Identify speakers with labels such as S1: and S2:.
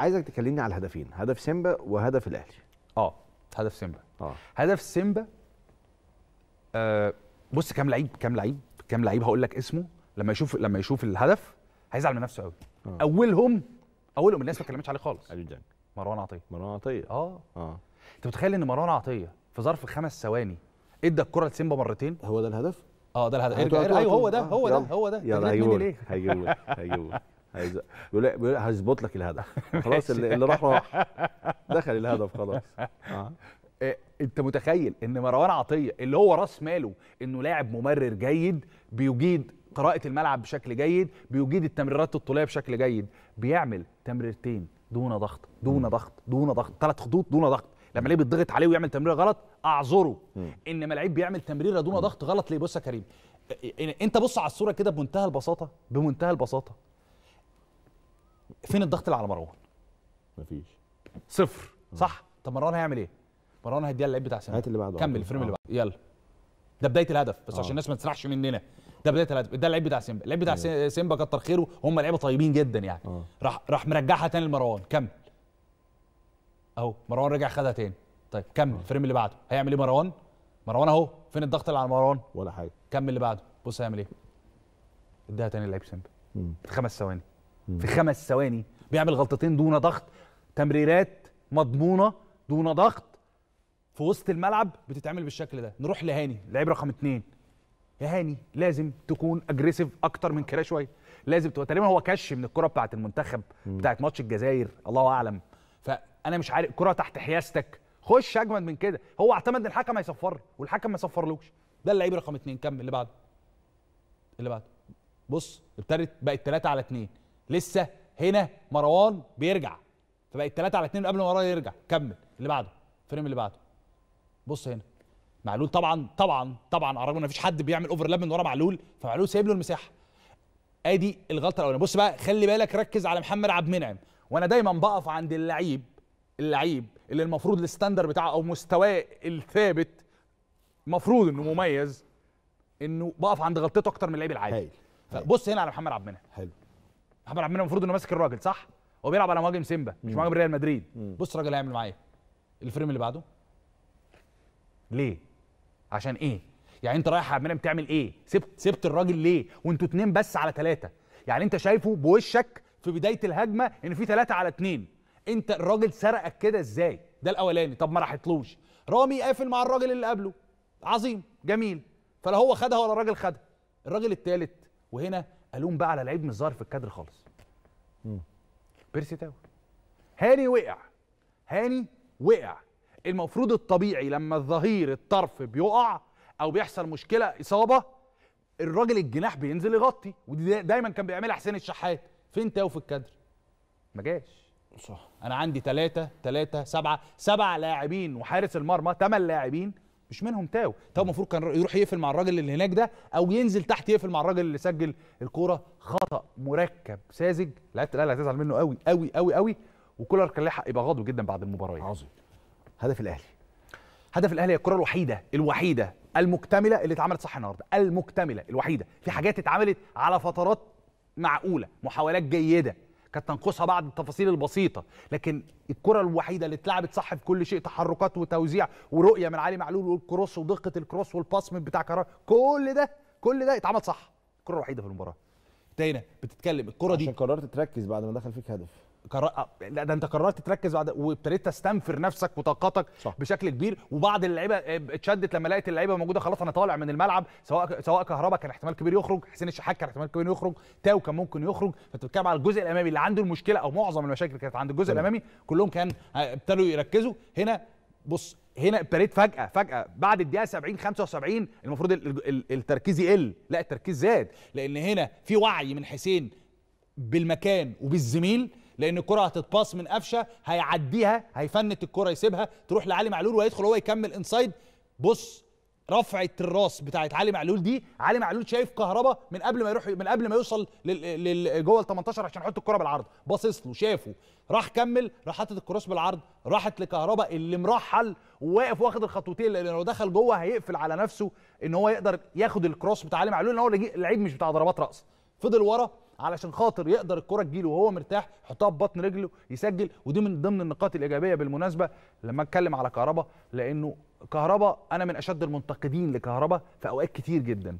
S1: عايزك تكلمني على الهدفين هدف سيمبا وهدف الاهلي اه هدف سيمبا اه هدف سيمبا آه بص كام لعيب كام لعيب كام لعيب هقول لك اسمه لما يشوف لما يشوف الهدف هيزعل من نفسه قوي آه. اولهم اولهم الناس ما اتكلمتش عليه خالص مروان عطيه مروان عطيه اه اه انت متخيل ان مروان عطيه في ظرف خمس ثواني ادى الكره لسيمبا مرتين هو ده الهدف اه ده الهدف ايوه هو ده هو ده آه. هو ده يلا هيجيبه هيجيبه عايز بيقول إيه؟ إيه؟ هيظبط لك الهدف خلاص اللي, اللي راح راح دخل الهدف خلاص آه. إيه انت متخيل ان مروان عطيه اللي هو راس ماله انه لاعب ممرر جيد بيجيد قراءه الملعب بشكل جيد بيجيد التمريرات الطوليه بشكل جيد بيعمل تمريرتين دون ضغط دون ضغط دون ضغط ثلاث خطوط دون ضغط لما لعيب بيتضغط عليه ويعمل تمريره غلط اعذره انما لعيب بيعمل تمريره دون ضغط غلط ليه بص يا كريم انت بص على الصوره كده بمنتهى البساطه بمنتهى البساطه فين الضغط اللي على مروان؟ مفيش صفر صح طب مروان هيعمل ايه؟ مروان هيديها اللعيب بتاع سنه هات اللي بعده كمل الفريم اللي اه. بعده يلا ده بدايه الهدف بس اه. عشان الناس ما تسرحش مننا ده بدايه الهدف ده اللعيب بتاع سيمبا اللعيب بتاع أيوه. سيمبا كتر خيره هم لعيبه طيبين جدا يعني اه. راح راح مرجعها تاني لمروان كمل اهو مروان رجع خدها تاني طيب كمل الفريم اللي بعده هيعمل ايه مروان؟ مروان اهو فين الضغط اللي على مروان؟ ولا حاجه كمل اللي بعده بص هيعمل ايه؟ اديها تاني لعيب سيمبا خمس ثواني في خمس ثواني بيعمل غلطتين دون ضغط تمريرات مضمونه دون ضغط في وسط الملعب بتتعمل بالشكل ده نروح لهاني لعيب رقم اثنين يا هاني لازم تكون اجريسيف اكتر من كده شويه لازم تبقى تقريبا هو كش من الكره بتاعت المنتخب بتاعت ماتش الجزائر الله اعلم فانا مش عارف كره تحت حيازتك خش اجمد من كده هو اعتمد ان الحكم هيصفر والحكم ما يصفرلوش ده اللعيب رقم اثنين كمل اللي بعده اللي بعده بص ابتدت بقت ثلاثه على اثنين لسه هنا مروان بيرجع فبقت الثلاثة على اثنين قبل ما مروان يرجع كمل اللي بعده فريم اللي بعده بص هنا معلول طبعا طبعا طبعا على الرغم ان مفيش حد بيعمل اوفرلاب من ورا معلول فمعلول سايب له المساحه ادي الغلطه الاولانيه بص بقى خلي بالك ركز على محمد عبد المنعم وانا دايما بقف عند اللعيب اللعيب اللي المفروض الستاندر بتاعه او مستواه الثابت المفروض انه مميز انه بقف عند غلطته اكتر من اللعيب العادي بص هنا على محمد عبد المنعم حلو محمد عبد المنعم المفروض انه ماسك الراجل صح هو بيلعب على مهاجم سيمبا مش مهاجم ريال مدريد بص الراجل هيعمل معايا إيه؟ الفريم اللي بعده ليه عشان ايه يعني انت رايح يا عبد المنعم ايه سبت سبت الراجل ليه وانتوا اتنين بس على ثلاثه يعني انت شايفه بوشك في بدايه الهجمه ان في ثلاثه على اتنين انت الراجل سرقك كده ازاي ده الاولاني طب ما راحتلوش رامي قافل مع الراجل اللي قبله عظيم جميل فلا هو خدها ولا الراجل خدها الراجل الثالث وهنا الوم بقى على لعيب مش ظاهر في الكادر خالص بيرسي تاو هاني وقع هاني وقع المفروض الطبيعي لما الظهير الطرف بيقع او بيحصل مشكله اصابه الراجل الجناح بينزل يغطي ودي دايما كان بيعملها حسين الشحات فين تاو في الكادر ما جاش صح انا عندي ثلاثة ثلاثة سبعة سبعة لاعبين وحارس المرمى ثمان لاعبين مش منهم تاو تاو المفروض كان يروح يقفل مع الراجل اللي هناك ده او ينزل تحت يقفل مع الراجل اللي سجل الكوره خطا مركب ساذج لعيبه الاهلي هتزعل منه قوي قوي قوي قوي وكولر كان ليه حق يبقى غاضب جدا بعد المباراه عظيم هدف الاهلي هدف الاهلي هي الكره الوحيده الوحيده المكتمله اللي اتعملت صح النهارده المكتمله الوحيده في حاجات اتعملت على فترات معقوله محاولات جيده كانت تنقصها بعض التفاصيل البسيطه لكن الكره الوحيده اللي اتلعبت صح في كل شيء تحركات وتوزيع ورؤيه من علي معلول والكروس ودقه الكروس والباس من بتاع كرار كل ده كل ده اتعمل صح الكره الوحيده في المباراه تاني بتتكلم الكره دي عشان قررت تركز بعد ما دخل فيك هدف كر... آه، ده انت قررت تركز بعد وابتديت تستنفر نفسك وطاقتك صح. بشكل كبير وبعض اللعيبه آه، اتشدت لما لقيت اللعيبه موجوده خلاص انا طالع من الملعب سواء سواء كهربا كان احتمال كبير يخرج حسين الشحات كان احتمال كبير يخرج تاو كان ممكن يخرج فانت بتتكلم على الجزء الامامي اللي عنده المشكله او معظم المشاكل كانت عند الجزء الامامي كلهم كان آه، ابتدوا يركزوا هنا بص هنا ابتديت فجاه فجاه بعد الدقيقه 70 75 المفروض التركيز يقل لا التركيز زاد لان هنا في وعي من حسين بالمكان وبالزميل لان الكره هتتباص من قفشه هيعديها هيفنت الكره يسيبها تروح لعلي معلول وهيدخل هو يكمل انسايد بص رفعه الراس بتاعت علي معلول دي علي معلول شايف كهربا من قبل ما يروح من قبل ما يوصل جوه ال 18 عشان يحط الكره بالعرض باصص له شافه راح كمل راح حاطط الكروس بالعرض راحت لكهربا اللي مرحل وواقف واخد الخطوتين لان لو دخل جوه هيقفل على نفسه ان هو يقدر ياخد الكروس بتاع علي معلول ان هو لعيب مش بتاع ضربات راس فضل ورا علشان خاطر يقدر الكره تجيله وهو مرتاح يحطها في بطن رجله يسجل ودي من ضمن النقاط الايجابيه بالمناسبه لما اتكلم على كهربا لانه كهربا انا من اشد المنتقدين لكهربا في اوقات كتير جدا